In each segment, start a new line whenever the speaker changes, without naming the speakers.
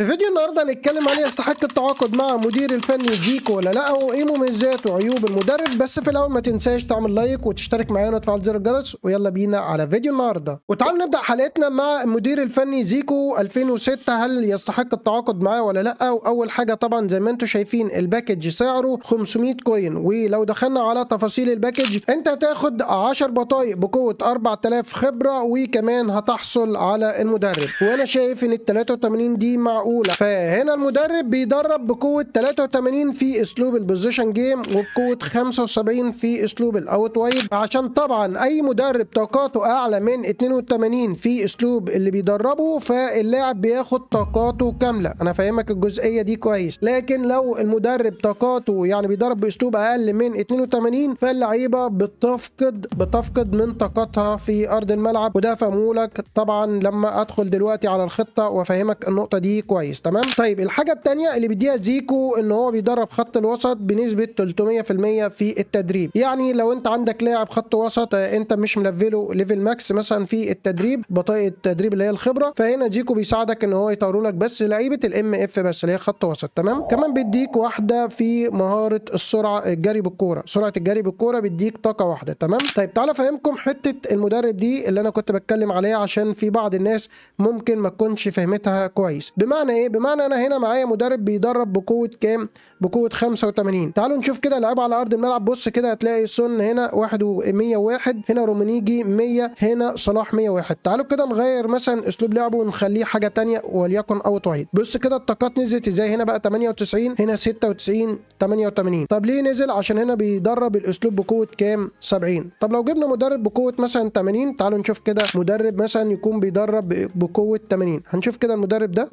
في فيديو النهارده هنتكلم عن يستحق التعاقد مع مدير الفني زيكو ولا لا وايه مميزات وعيوب المدرب بس في الاول ما تنساش تعمل لايك وتشترك معانا وتفعل زر الجرس ويلا بينا على فيديو النهارده وتعالوا نبدا حلقتنا مع المدير الفني زيكو 2006 هل يستحق التعاقد معاه ولا لا واول حاجه طبعا زي ما انتم شايفين الباكج سعره 500 كوين ولو دخلنا على تفاصيل الباكج انت هتاخد 10 بطايق بقوه 4000 خبره وكمان هتحصل على المدرب وانا شايف ان ال 83 دي مع معقوله فهنا المدرب بيدرب بقوه 83 في اسلوب البوزيشن جيم وبقوه 75 في اسلوب الاوت وايد عشان طبعا اي مدرب طاقاته اعلى من 82 في اسلوب اللي بيدربه فاللاعب بياخد طاقاته كامله انا فاهمك الجزئيه دي كويس لكن لو المدرب طاقاته يعني بيدرب باسلوب اقل من 82 فاللعيبه بتفقد بتفقد من طاقتها في ارض الملعب وده فهمولك طبعا لما ادخل دلوقتي على الخطه وافهمك النقطه دي كويس كويس تمام طيب الحاجه الثانيه اللي بيديها زيكو ان هو بيدرب خط الوسط بنسبه 300% في التدريب يعني لو انت عندك لاعب خط وسط آه، انت مش ملفله ليفل ماكس مثلا في التدريب بطاقه التدريب اللي هي الخبره فهنا زيكو بيساعدك ان هو يطور لك بس لعيبه الام اف بس اللي هي خط وسط تمام كمان بيديك واحده في مهاره السرعه الجري بالكوره سرعه الجري بالكوره بيديك طاقه واحده تمام طيب تعالى افهمكم حته المدرب دي اللي انا كنت بتكلم عليها عشان في بعض الناس ممكن ما تكونش فهمتها كويس بمعنى بمعنى ايه بمعنى انا هنا معايا مدرب بيدرب بقوه كام بقوه 85 تعالوا نشوف كده لعيب على ارض الملعب بص كده هتلاقي سون هنا 101 هنا رومانيجي 100 هنا صلاح 101 تعالوا كده نغير مثلا اسلوب لعبه ونخليه حاجه ثانيه وليكن اوت وايد بص كده الطاقات نزلت ازاي هنا بقى 98 هنا 96 88 طب ليه نزل عشان هنا بيدرب الاسلوب بقوه كام 70 طب لو جبنا مدرب بقوه مثلا 80 تعالوا نشوف كده مدرب مثلا يكون بيدرب بقوه 80 هنشوف كده المدرب ده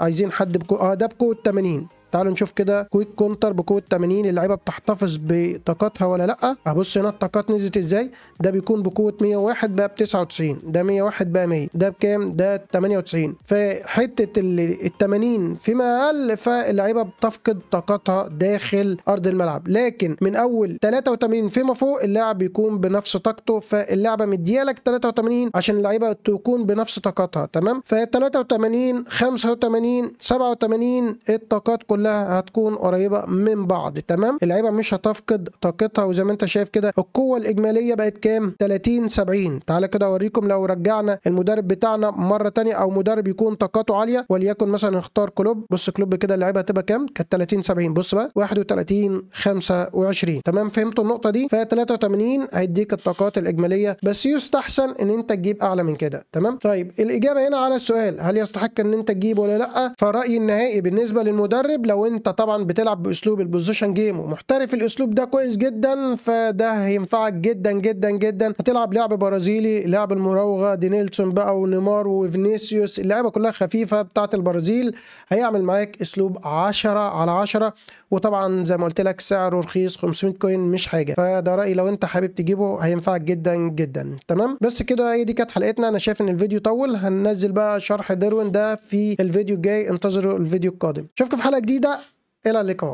عايزين حد بكو اه ده 80 تعالوا نشوف كده كويك كونتر بقوه 80 اللعيبه بتحتفظ بطاقاتها ولا لا هبص هنا الطاقات نزلت ازاي ده بيكون بقوه 101 بقى ب 99 ده 101 بقى 100 ده بكام ده 98 فحته ال 80 فيما اقل فاللعيبه بتفقد طاقتها داخل ارض الملعب لكن من اول 83 فيما فوق اللاعب بيكون بنفس طاقته فاللعبه مديالك 83 عشان اللعيبه تكون بنفس طاقتها تمام ف 83 85 87 الطاقات كلها كلها هتكون قريبه من بعض تمام اللعيبه مش هتفقد طاقتها وزي ما انت شايف كده القوه الاجماليه بقت كام 30 70 تعالى كده اوريكم لو رجعنا المدرب بتاعنا مره ثانيه او مدرب يكون طاقته عاليه وليكن مثلا اختار كلوب بص كلوب كده اللعيبه هتبقى كام كانت 30 70 بص بقى 31 25 تمام فهمتوا النقطه دي ف 83 هيديك الطاقات الاجماليه بس يستحسن ان انت تجيب اعلى من كده تمام طيب الاجابه هنا على السؤال هل يستحق ان انت تجيب ولا لا فرايي النهائي بالنسبه للمدرب لو انت طبعا بتلعب باسلوب البوزيشن جيم ومحترف الاسلوب ده كويس جدا فده هينفعك جدا جدا جدا هتلعب لعب برازيلي لعب المراوغه دينيلسون بقى ونيمار وفينيسيوس اللعبه كلها خفيفه بتاعه البرازيل هيعمل معاك اسلوب 10 على 10 وطبعا زي ما قلت لك سعره رخيص 500 كوين مش حاجه فده رايي لو انت حابب تجيبه هينفعك جدا جدا تمام بس كده هي دي كانت حلقتنا انا شايف ان الفيديو طول هننزل بقى شرح دروين ده في الفيديو الجاي انتظروا الفيديو القادم اشوفكم في حلقه جديده vida, ela le cose.